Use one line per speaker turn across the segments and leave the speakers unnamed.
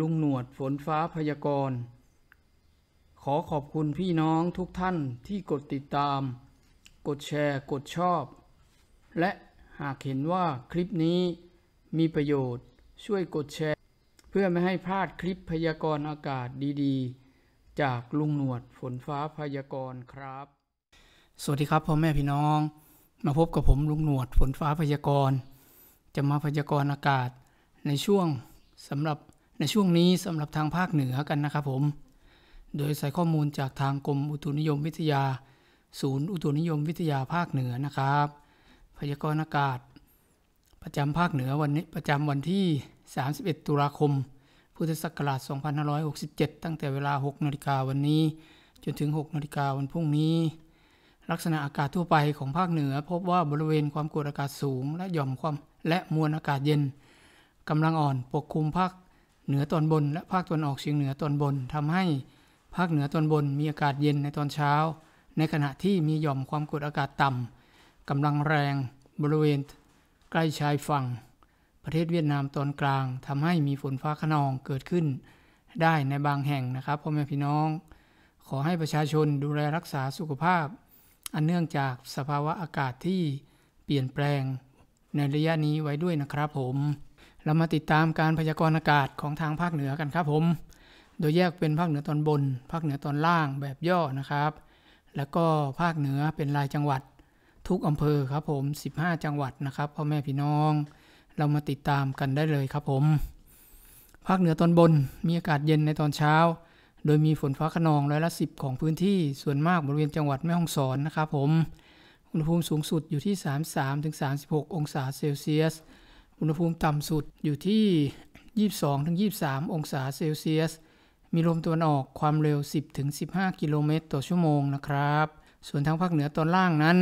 ลุงหนวดฝนฟ้าพยากรณ์ ขอขอบคุณพี่น้องทุกท่านที่กดติดตาม กดแชร์กดชอบ และหากเห็นว่าคลิปนี้มีประโยชน์ช่วยกดแชร์ เพื่อไม่ให้พลาดคลิปพยากรณ์อากาศดีๆ จากลุงหนวดฝนฟ้าพยากรณ์ครับ สวัสดีครับพ่อแม่พี่น้องมาพบกับผมลุงหนวดฝนฟ้าพยากรณ์ จะมาพยากรณ์อากาศ ในช่วงสำหรับในช่วงนี้สำหรับทางภาคเหนือกันนะครับผม โดยใส่ข้อมูลจากทางกรมอุตุนิยมวิทยา ศูนย์อุตุนิยมวิทยาภาคเหนือนะครับ พยากรณ์อากาศ ประจำภาคเหนือวันนี้ ประจำวันที่ 31 ตุลาคม พุทธศักราช2567 ตั้งแต่เวลา 6นาฬิกาวันนี้จนถึง 6นาฬิกาวันพรุ่งนี้ ลักษณะอากาศทั่วไปของภาคเหนือ พบว่าบริเวณความกดอากาศสูงและหย่อมความและมวลอากาศเย็นกำลังอ่อนปกคลุมภาคเหนือตอนบนและภาคตอนออกเฉียงเหนือตอนบน ทำให้ภาคเหนือตอนบนมีอากาศเย็นในตอนเช้า ในขณะที่มีหย่อมความกดอากาศต่ำ กำลังแรงบริเวณ ใกล้ชายฝั่ง ประเทศเวียดนามตอนกลาง ทำให้มีฝนฟ้าขนองเกิดขึ้นได้ในบางแห่งนะครับพ่อแม่พี่น้อง ขอให้ประชาชนดูแลรักษาสุขภาพ อันเนื่องจากสภาวะอากาศที่เปลี่ยนแปลงในระยะนี้ไว้ด้วยนะครับผมเรามาติดตามการพยากรณ์อากาศของทางภาคเหนือกันครับผม โดยแยกเป็นภาคเหนือตอนบน ภาคเหนือตอนล่างแบบย่อนะครับ แล้วก็ภาคเหนือเป็นรายจังหวัดทุกอำเภอครับผม15 จังหวัดนะครับพ่อแม่พี่น้อง เรามาติดตามกันได้เลยครับผม ภาคเหนือตอนบนมีอากาศเย็นในตอนเช้า โดยมีฝนฟ้าขนองร้อยละสิบของพื้นที่ ส่วนมากบริเวณจังหวัดแม่ฮ่องสอนนะครับผม อุณหภูมิสูงสุดอยู่ที่ 33-36 องศาเซลเซียสอุณหภูมิต่ำสุดอยู่ที่ 22-23 องศาเซลเซียส มีลมตะวันออกความเร็ว 10-15 กิโลเมตรต่อชั่วโมงนะครับ ส่วนทางภาคเหนือตอนล่างนั้น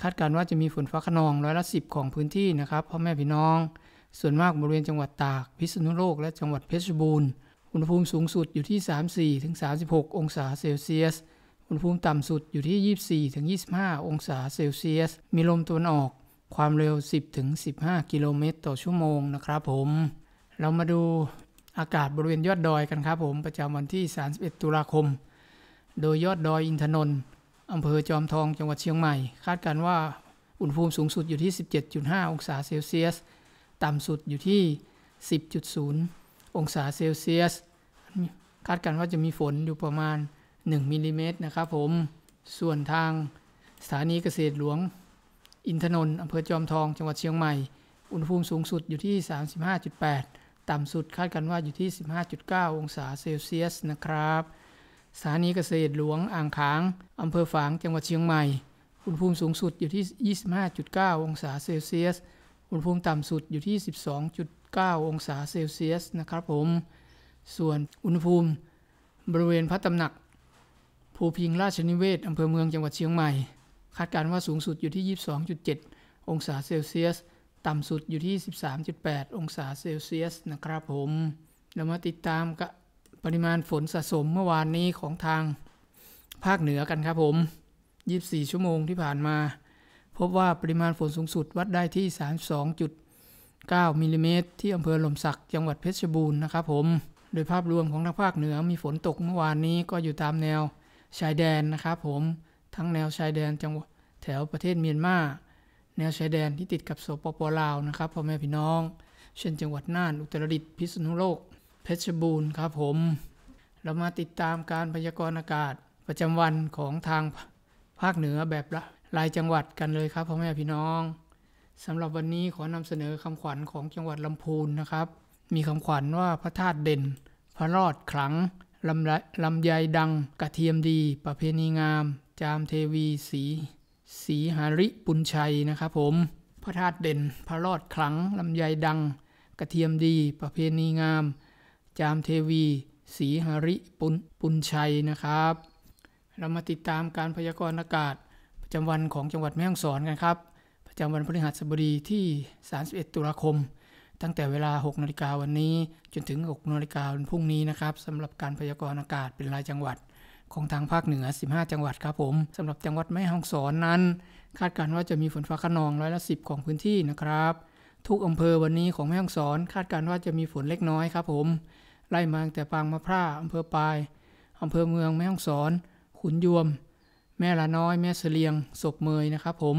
คาดการณ์ว่าจะมีฝนฟ้าขนองร้อยละ 10 ของพื้นที่นะครับพ่อแม่พี่น้อง ส่วนมากบริเวณจังหวัดตาก พิษณุโลกและจังหวัดเพชรบูรณ์ อุณหภูมิสูงสุดอยู่ที่ 34-36 องศาเซลเซียส อุณหภูมิต่ำสุดอยู่ที่ 24-25 องศาเซลเซียส มีลมตะวันออกความเร็ว 10-15 กิโลเมตรต่อชั่วโมงนะครับผม เรามาดูอากาศบริเวณยอดดอยกันครับผม ประจำวันที่ 31 ตุลาคม โดยยอดดอยอินทนนท์อำเภอจอมทองจังหวัดเชียงใหม่ คาดการว่าอุณหภูมิสูงสุดอยู่ที่ 17.5 องศาเซลเซียส ต่ำสุดอยู่ที่ 10.0 องศาเซลเซียส คาดการว่าจะมีฝนอยู่ประมาณ 1 มิลลิเมตรนะครับผม ส่วนทางสถานีเกษตรหลวงอินทนนท์อำเภอจอมทองจังหวัดเชียงใหม่ อุณหภูมิสูงสุดอยู่ที่ 35.8 ต่ำสุดคาดกันว่าอยู่ที่ 15.9 องศาเซลเซียสนะครับ สถานีเกษตรหลวงอ่างขาง อำเภอฝาง จังหวัดเชียงใหม่ อุณหภูมิสูงสุดอยู่ที่ 25.9 องศาเซลเซียส อุณหภูมิต่ำสุดอยู่ที่ 12.9 องศาเซลเซียสนะครับผม ส่วนอุณหภูมิบริเวณพระตำหนักภูพิงราชนิเวศอำเภอเมืองจังหวัดเชียงใหม่คาดการณ์ว่าสูงสุดอยู่ที่ 22.7 องศาเซลเซียส ต่ำสุดอยู่ที่ 13.8 องศาเซลเซียส นะครับผม เรามาติดตามกับปริมาณฝน สะสมเมื่อวานนี้ของทางภาคเหนือกันครับผม 24 ชั่วโมงที่ผ่านมา พบว่าปริมาณฝนสูงสุดวัดได้ที่ 32.9 มิลิเมตรที่อำเภอหล่มสัก จังหวัดเพชรบูรณ์นะครับผม โดยภาพรวมของทางภาคเหนือมีฝนตกเมื่อวานนี้ก็อยู่ตามแนวชายแดนนะครับผม ทั้งแนวชายแดนจังหวัดวประเทศเมียนมาแนวชายแดนที่ติดกับสปปลาว นะครับพ่อแม่พี่น้อง เช่นจังหวัดน่าน อุตรดิตถ์พิษณุโลกเพชรบูรณ์ครับผม เรามาติดตามการพยากรณ์อากาศประจำวันของทางภาคเหนือแบบละรายจังหวัดกันเลยครับพ่อแม่พี่น้องสำหรับวันนี้ขอนำเสนอคำขวัญของจังหวัดลำพูนนะครับ มีคำขวัญว่าพระธาตุเด่นพระรอดขลังลำไยดังกระเทียมดี ประเพณีงาม จามเทวีสีศรีหาริปุญชัยนะครับผมพระธาตุเด่นพระรอดคลังลำไยดังกระเทียมดีประเพณีงาม จามเทวีศรีหาริปุญปุญชัยนะครับ เรามาติดตามการพยากรณ์อากาศ ประจำวันของจังหวัดแม่ฮ่องสอนกันครับ ประจำวันพฤหัสบดีที่31 ตุลาคม ตั้งแต่เวลา 6 นาฬิกาวันนี้จนถึง 6 นาฬิกาวันพรุ่งนี้นะครับสำหรับการพยากรณ์อากาศเป็นรายจังหวัดของทางภาคเหนือ 15 จังหวัดครับผม สำหรับจังหวัดแม่ฮ่องสอนนั้น คาดการณ์ว่าจะมีฝนฟ้าขนองร้อยละสิบของพื้นที่นะครับ ทุกอำเภอวันนี้ของแม่ฮ่องสอน คาดการณ์ว่าจะมีฝนเล็กน้อยครับผมไล่มาแต่ปางมะพร้าอำเภอปลายอำเภอเมืองแม่ฮ่องสอน ขุนยวม แม่ละน้อย แม่เสลียงศพเมยนะครับผม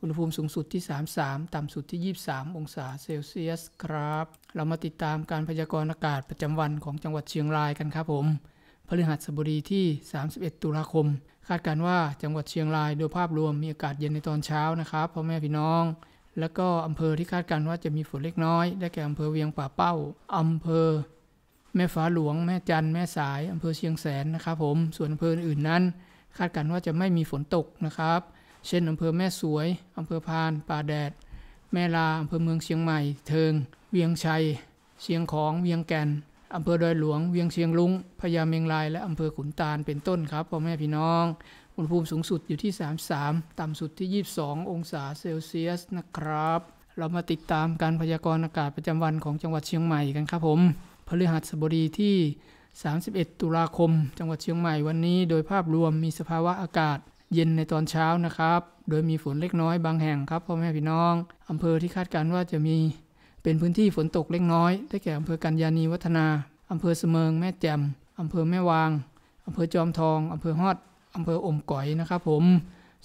อุณหภูมิสูงสุดที่ 33 ต่ำสุดที่ 23 องศาเซลเซียส ครับ เรามาติดตามการพยากรณ์อากาศประจำวันของจังหวัดเชียงรายกันครับผมพฤหัสบดีที่ 31 ตุลาคม คาดการว่าจังหวัดเชียงรายโดยภาพรวมมีอากาศเย็นในตอนเช้านะครับพ่อแม่พี่น้อง แล้วก็อำเภอที่คาดการว่าจะมีฝนเล็กน้อยได้แก่อำเภอเวียงป่าเป้า อำเภอ แม่ฟ้าหลวงแม่จัน แม่สาย อำเภอเชียงแสนนะครับผม ส่วนอำเภออื่นนั้น คาดการว่าจะไม่มีฝนตกนะครับ เช่นอำเภอแม่สวยอำเภอพานป่าแดด แม่ลาอำเภอเมืองเชียงใหม่เทิง เวียงชัย เชียงของเวียงแก่นอำเภอดอยหลวง เวียงเชียงลุงพญาเมงรายและอำเภอขุนตาลเป็นต้นครับพ่อแม่พี่น้องอุณหภูมิสูงสุดอยู่ที่ 33 ต่ำสุดที่ 22 องศาเซลเซียสนะครับ เรามาติดตามการพยากรณ์อากาศประจำวันของจังหวัดเชียงใหม่กันครับผมพฤหัสบดีที่ 31 ตุลาคมจังหวัดเชียงใหม่วันนี้โดยภาพรวมมีสภาวะอากาศ เย็นในตอนเช้านะครับ โดยมีฝนเล็กน้อย บางแห่งครับพ่อแม่พี่น้องอำเภอที่คาดการว่าจะมีเป็นพื้นที่ฝนตกเล็กน้อย ได้แก่อำเภอกัญญานีวัฒนาอำเภอเสมิงแม่แจ่มอำเภอแม่วางอำเภอจอมทองอำเภอฮอดอำเภออมก๋อยนะครับ ผม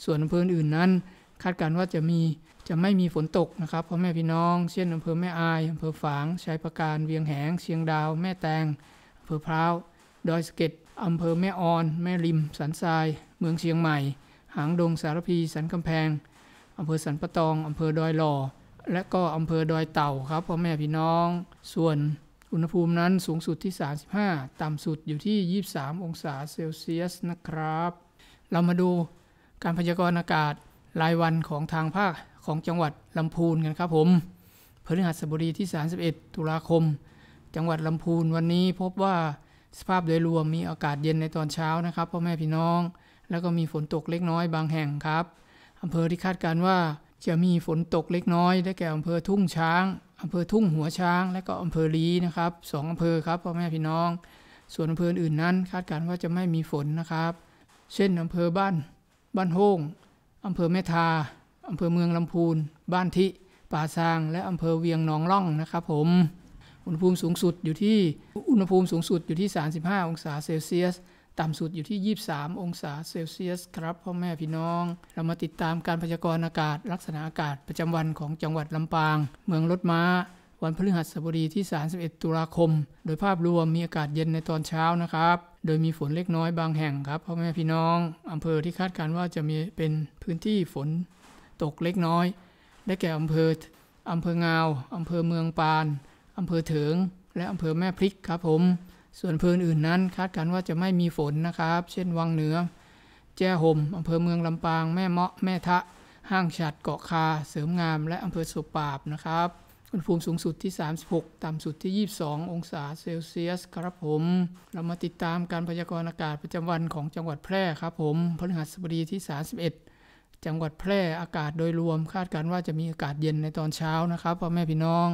ส่วนอำเภออื่นนั้น คาดการณ์ว่าจะมีจะไม่มีฝนตกนะครับพ่อแม่พี่น้องเช่นอำเภอแม่อายอำเภอฝางชายประการ เวียงแหง เชียงดาว แม่แตงอำเภอพร้าวดอยสเก็ดอำเภอแม่ออนแม่ริม สันทราย เมืองเชียงใหม่ หางดง สารพีสันกำแพงอำเภอสันปะตองอำเภอดอยหล่อและก็อำเภอดอยเต่าครับพ่อแม่พี่น้อง ส่วนอุณหภูมินั้นสูงสุดที่ 35 ต่ำสุดอยู่ที่ 23 องศาเซลเซียสนะครับ เรามาดูการพยากรณ์อากาศรายวันของทางภาคของจังหวัดลำพูนกันครับผมพฤหัสบดีที่ 31 ตุลาคม จังหวัดลำพูนวันนี้พบว่าสภาพโดยรวมมีอากาศเย็นในตอนเช้านะครับพ่อแม่พี่น้อง แล้วก็มีฝนตกเล็กน้อยบางแห่งครับอำเภอที่คาดการว่าจะมีฝนตกเล็กน้อยได้แก่อำเภอทุ่งช้างอำเภอทุ่งหัวช้าง และก็อำเภอลีนะครับสองอำเภอครับพ่อแม่พี่น้อง ส่วนอำเภออื่นนั้นคาดการณ์ว่าจะไม่มีฝนนะครับ เช่นอำเภอบ้านบ้านโฮงอำเภอแม่ทาอำเภอเมืองลำพูนบ้านทิป่าซางและอำเภอเวียงหนองล่องนะครับ ผม อุณหภูมิสูงสุดอยู่ที่อุณหภูมิสูงสุดอยู่ที่ 35 องศาเซลเซียสต่ำสุดอยู่ที่ 23 องศาเซลเซียสครับพ่อแม่พี่น้อง เรามาติดตามการพยากรณ์อากาศลักษณะอากาศประจำวันของจังหวัดลำปาง เมืองรถม้า วันพฤหัสบดีที่ 31 ตุลาคม โดยภาพรวมมีอากาศเย็นในตอนเช้านะครับ โดยมีฝนเล็กน้อยบางแห่งครับ พ่อแม่พี่น้อง อำเภอที่คาดการว่าจะมีเป็นพื้นที่ฝน ตกเล็กน้อย ได้แก่อำเภออำเภองาวอำเภอเมืองปานอำเภอเถิง และอำเภอแม่พริกครับผมส่วนพื้นอื่นนั้นคาดการว่าจะไม่มีฝนนะครับ เช่นวังเหนือ แจ้ห่มอำเภอเมืองลำปางแม่เมาะแม่ทะ ห้างฉัดเกาะคาเสริมงาม และอำเภอสุปาบนะครับอุณหภูมิสูงสุดที่ 36 ต่ำสุดที่ 22 องศาเซลเซียสครับผม เรามาติดตามการพยากรณ์อากาศประจำวันของจังหวัดแพร่ครับผมพฤหัสบดีที่ 31 จังหวัดแพร่อากาศโดยรวม คาดการว่าจะมีอากาศเย็นในตอนเช้านะครับพ่อแม่พี่น้อง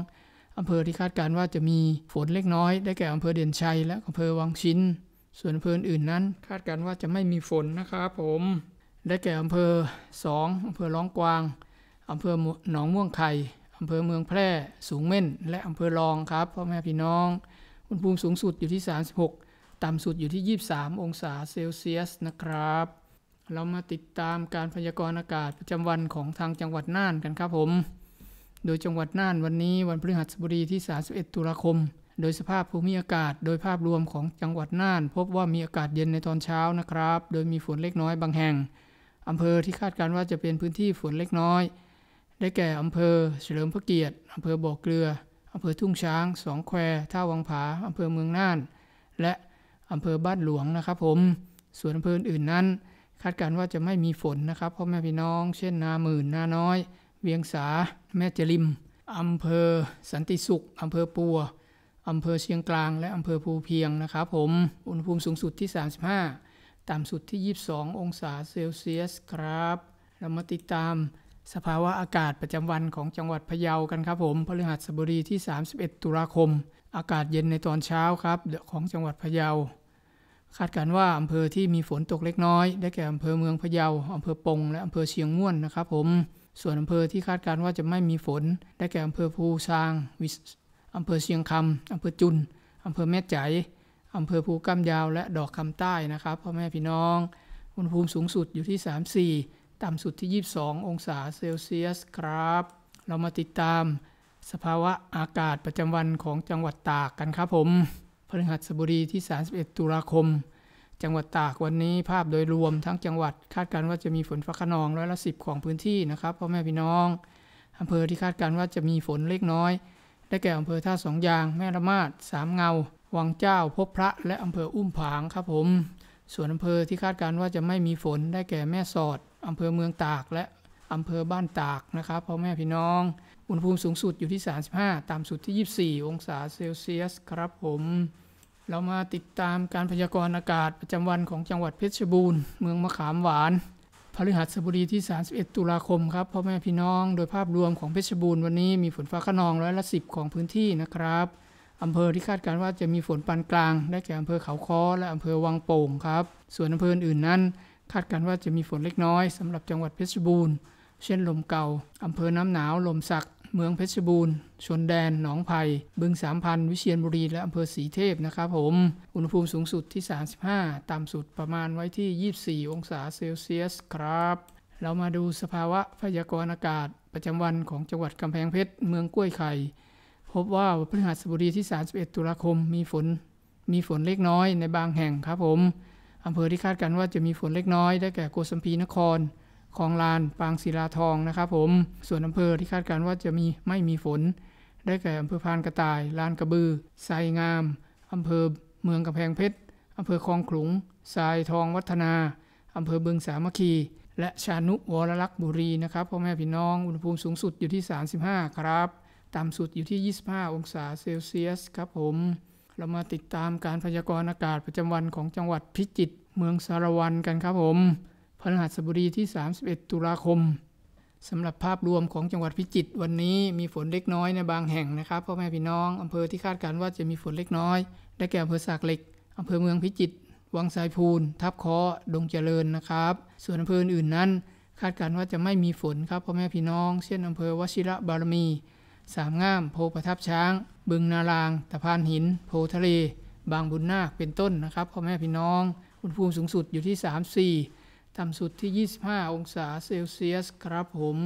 อำเภอที่คาดการว่าจะมีฝนเล็กน้อย ได้แก่อำเภอเด่นชัยและอำเภอวังชิ้น ส่วนอำเภออื่นนั้น คาดการว่าจะไม่มีฝนนะครับ ผม ได้แก่อำเภอ 2 อำเภอล้องกวางอำเภอหนองม่วงไข่อำเภอเมืองแพร่สูงเม่นและอำเภอรองครับพ่อแม่พี่น้อง อุณหภูมิสูงสุดอยู่ที่ 36 ต่ำสุดอยู่ที่ 23 องศาเซลเซียสนะครับ เรามาติดตามการพยากรณ์อากาศประจำวันของทางจังหวัดน่านกันครับผมโดยจังหวัดน่านวันนี้วันพฤหัสบดีที่ 31 ตุลาคม โดยสภาพภูมิอากาศโดยภาพรวมของจังหวัดน่าน พบว่ามีอากาศเย็นในตอนเช้านะครับโดยมีฝนเล็กน้อยบางแห่งอำเภอที่คาดการว่าจะเป็นพื้นที่ฝนเล็กน้อย ได้แก่ อำเภอเฉลิมพระเกียรติอำเภอบ่อเกลืออำเภอทุ่งช้างสองแควท่าวังผาอำเภอเมืองน่านและอำเภอบ้านหลวงนะครับผมส่วนอำเภออื่นนั้น คาดการว่าจะไม่มีฝนนะครับพ่อแม่พี่น้อง เช่นนาหมื่นนาน้อยเวียงสา แม่จริม อำเภอ สันติสุข อำเภอปัว อำเภอ เชียงกลาง และอำเภอภูเพียงนะครับผม อุณหภูมิสูงสุดที่ 35ต่ำสุดที่ 22 องศาเซลเซียส ครับ เรามาติดตามสภาวะอากาศประจำวันของจังหวัดพะเยา กันครับผม พฤหัสบดีที่ 31 ตุลาคม อากาศเย็นในตอนเช้าครับ ของจังหวัดพะเยา คาดการว่าอำเภอที่มีฝนตกเล็กน้อย ได้แก่อำเภอเมืองพะเยาอำเภอปง และอำเภอเชียงม่วน นะครับผมส่วนอำเภอที่คาดการว่าจะไม่มีฝนได้แก่อำเภอภูซางอำเภอเชียงคำอำเภอจุน อำเภอแม่ใจอำเภอภูกำายาวและดอกคำใต้นะครับพ่อแม่พี่น้องอุณหภูมิสูงสุดอยู่ที่ 34 ต่ำสุดที่ 22 องศาเซลเซียส ครับ เรามาติดตามสภาวะอากาศประจำวันของจังหวัดตากกันครับผมพฤหัสบดีที่ 31 ตุลาคมจังหวัดตากวันนี้ภาพโดยรวมทั้งจังหวัดคาดการณ์ว่าจะมีฝนฟ้าขนองร้อยละสิบของพื้นที่นะครับพ่อแม่พี่น้อง อำเภอที่คาดการณ์ว่าจะมีฝนเล็กน้อย ได้แก่อำเภอท่าสองยางแม่ละมาดสามเงา วังเจ้า พบพระและอำเภออุ้มผางครับผม ส่วนอำเภอที่คาดการณ์ว่าจะไม่มีฝนได้แก่แม่สอด อำเภอเมืองตากและ อำเภอบ้านตากนะครับพ่อแม่พี่น้องอุณหภูมิสูงสุดอยู่ที่ 35ต่ำสุดที่ 24 องศาเซลเซียส ครับผมเรามาติดตามการพยากรณ์อากาศประจำวันของจังหวัดเพชรบูรณ์ เมืองมะขามหวานพฤหัสบดีที่ 31 ตุลาคมครับพ่อแม่พี่น้อง โดยภาพรวมของเพชรบูรณ์วันนี้มีฝนฟ้าขนองร้อยละสิบของพื้นที่นะครับอำเภอที่คาดการว่าจะมีฝนปานกลาง ได้แก่อำเภอเขาค้อและอำเภอวังโป่งครับส่วนอำเภออื่น นั้น คาดการว่าจะมีฝนเล็กน้อยสำหรับจังหวัดเพชรบูรณ์เช่นลมเก่าอำเภอน้ำหนาวลมสักเมืองเพชรบูรณ์ ชนแดนหนองไผ่บึงสามพันวิเชียรบุรีและอำเภอศรีเทพนะครับผม อุณหภูมิสูงสุดที่ 35 ต่ำสุดประมาณไว้ที่ 24 องศาเซลเซียสครับ เรามาดูสภาวะพยากรณ์อากาศประจำวันของจังหวัดกำแพงเพชร เมืองกล้วยไข่ พบว่าพฤหัสบดีที่ 31 ตุลาคมมีฝน มีฝนเล็กน้อยในบางแห่งครับผมอำเภอที่คาดการว่าจะมีฝนเล็กน้อยได้แก่โกสัมพีนครคลองลาน ปางศิลาทองนะครับผม ส่วนอำเภอที่คาดการว่าจะมีไม่มีฝน ได้แก่ อำเภอพานกระต่าย ลานกระบือไซงาม อำเภอเมืองกำแพงเพชร อำเภอคลองขลุงทรายทองวัฒนา อำเภอบึงสามัคคี และชานุวรลักษ์บุรี นะครับ พ่อแม่พี่น้อง อุณหภูมิสูงสุดอยู่ที่ 35 ครับ ต่ำสุดอยู่ที่ 25องศาเซลเซียส ครับผม เรามาติดตามการพยากรณ์อากาศประจำวันของจังหวัดพิจิตร เมืองสารวันกันครับผมพฤหัสบดีที่ 31 ตุลาคม สำหรับภาพรวมของจังหวัดพิจิตรวันนี้มีฝนเล็กน้อยในบางแห่งนะครับพ่อแม่พี่น้อง อำเภอที่คาดการว่าจะมีฝนเล็กน้อย ได้แก่อำเภอสากเหล็ก อำเภอเมืองพิจิตร วังสายพูนทับคอดงเจริญนะครับ ส่วนอำเภออื่นนั้น คาดการว่าจะไม่มีฝนครับพ่อแม่พี่น้อง เช่นอำเภอวชิระบารมี สามงาม โพประทับช้าง บึงนาราง ตะพานหิน โพทะเล บางบุญนาค เป็นต้นนะครับพ่อแม่พี่น้อง อุณหภูมิสูงสุดอยู่ที่34ต่ำสุดที่ 25 องศาเซลเซียส ครับผม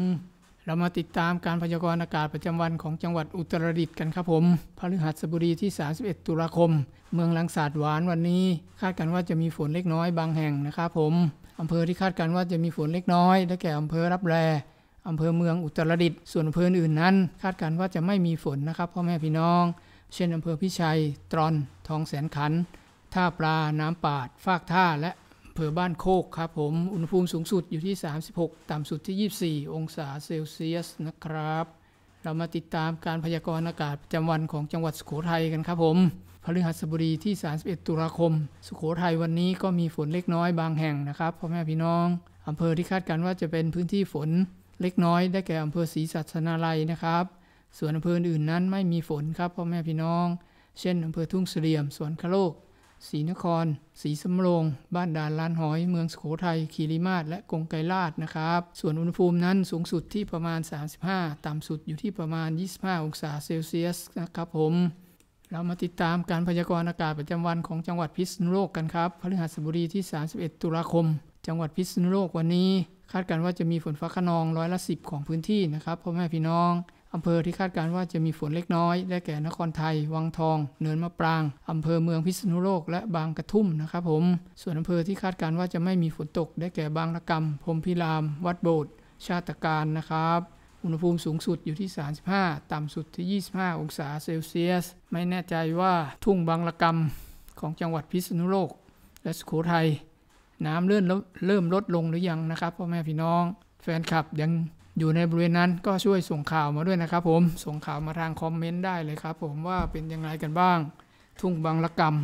เรามาติดตามการพยากรณ์อากาศประจำวันของจังหวัดอุตรดิตถ์กันครับผม พฤหัสบดีที่ 31 ตุลาคม เมืองลังสาดหวานวันนี้ คาดกันว่าจะมีฝนเล็กน้อย บางแห่งนะครับผมอำเภอที่คาดการว่าจะมีฝนเล็กน้อยได้แก่อำเภอรับแรอำเภอเมืองอุตรดิตถ์ส่วนอำเภออื่นนั้น คาดการว่าจะไม่มีฝนนะครับ พ่อแม่พี่น้อง เช่นอำเภอพิชัย ตรอน ทองแสนขัน ท่าปลาน้ำปาด ฟากท่า และภอบ้านโคกครับผม อุณหภูมิสูงสุดอยู่ที่ 36 ต่ำสุดที่ 24 องศาเซลเซียสนะครับ เรามาติดตามการพยากรณ์อากาศประจำวันของจังหวัดสุโขทัยกันครับผม พฤหัสบดีที่ 31 ตุลาคม สุโขทัยวันนี้ก็มีฝนเล็กน้อยบางแห่งนะครับพ่อแม่พี่น้อง อำเภอที่คาดการว่าจะเป็นพื้นที่ฝนเล็กน้อยได้แก่อำเภอศรีสัชนาลัยนะครับ ส่วนอำเภออื่นนั้นไม่มีฝนครับพ่อแม่พี่น้อง เช่นอำเภอทุ่งเสลี่ยมสวนคโลกศรีนครศรีสำโรง บ้านด่านลานหอย เมืองสุโขทัยคีรีมาศ และกงไกรลาดนะครับ ส่วนอุณหภูมินั้นสูงสุดที่ประมาณ 35 ต่ำสุดอยู่ที่ประมาณ 25 องศาเซลเซียสนะครับผม เรามาติดตามการพยากรณ์อากาศประจำวันของจังหวัดพิษณุโลกกันครับ พฤหัสบดีที่ 31 ตุลาคม จังหวัดพิษณุโลกวันนี้คาดการณ์ว่าจะมีฝนฟ้าขนองร้อยละ 10 ของพื้นที่นะครับพ่อแม่พี่น้องอำเภอที่คาดการว่าจะมีฝนเล็กน้อย ได้แก่นครไทย วังทองเนินมะปราง อำเภอเมืองพิษณุโลกและบางกระทุ่มนะครับผม ส่วนอำเภอที่คาดการว่าจะไม่มีฝนตก ได้แก่บางระกมพรมพิราม วัดโบสถ์ชาติการนะครับ อุณหภูมิสูงสุดอยู่ที่ 35 ต่ำสุดที่ 25 องศาเซลเซียส ไม่แน่ใจว่าทุ่งบางระกมของจังหวัดพิษณุโลกและสุโขทัยน้ำเรื่นเริ่มลดลงหรือยังนะครับพ่อแม่พี่น้องแฟนคลับยังอยู่ในบริเวณนั้นก็ช่วยส่งข่าวมาด้วยนะครับ ผม ส่งข่าวมาทางคอมเมนต์ได้เลยครับผมว่าเป็นยังไงกันบ้าง ทุ่งบางละกำม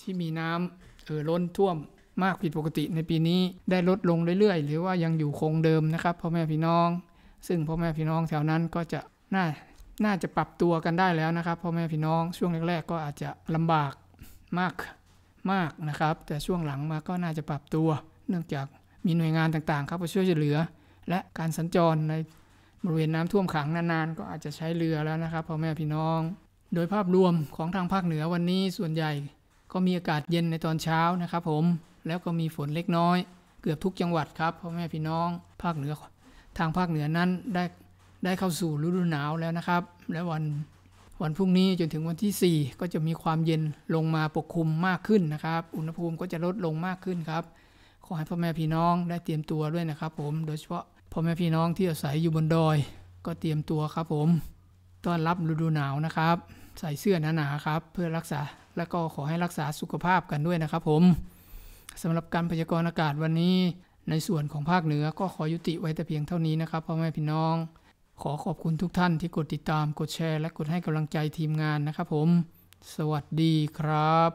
ที่มีน้ำเอ่อล้นท่วมมากผิดปกติในปีนี้ได้ลดลงเรื่อยๆ หรือว่ายังอยู่คงเดิมนะครับพ่อแม่พี่น้อง ซึ่งพ่อแม่พี่น้องแถวนั้นก็จะน่าน่าจะปรับตัวกันได้แล้วนะครับพ่อแม่พี่น้องช่วงแรกๆก็อาจจะลำบากมากมากนะครับ แต่ช่วงหลังมาก็น่าจะปรับตัว เนื่องจากมีหน่วยงานต่างๆครับมาช่วยเหลือและการสัญจรในบริเวณน้ำท่วมขังนานๆ ก็อาจจะใช้เรือแล้วนะครับพ่อแม่พี่น้อง โดยภาพรวมของทางภาคเหนือวันนี้ส่วนใหญ่ก็มีอากาศเย็นในตอนเช้านะครับ ผมแล้วก็มีฝนเล็กน้อย เกือบทุกจังหวัดครับพ่อแม่พี่น้องภาคเหนือ ทางภาคเหนือนั้นได้ได้เข้าสู่ฤดูหนาวแล้วนะครับ และวันวันพรุ่งนี้จนถึงวันที่ 4 ก็จะมีความเย็นลงมาปกคลุมมากขึ้นนะครับ อุณหภูมิก็จะลดลงมากขึ้นครับ ขอให้พ่อแม่พี่น้องได้เตรียมตัวด้วยนะครับ ผมโดยเฉพาะพ่อแม่พี่น้องที่อาศัยอยู่บนดอยก็เตรียมตัวครับผม ต้อนรับฤดูหนาวนะครับ ใส่เสื้อหนาๆครับเพื่อรักษาและก็ขอให้รักษาสุขภาพกันด้วยนะครับผม สำหรับการพยากรณ์อากาศวันนี้ในส่วนของภาคเหนือก็ขอยุติไว้แต่เพียงเท่านี้นะครับพ่อแม่พี่น้อง ขอขอบคุณทุกท่านที่กดติดตามกดแชร์ และกดให้กำลังใจทีมงานนะครับผม สวัสดีครับ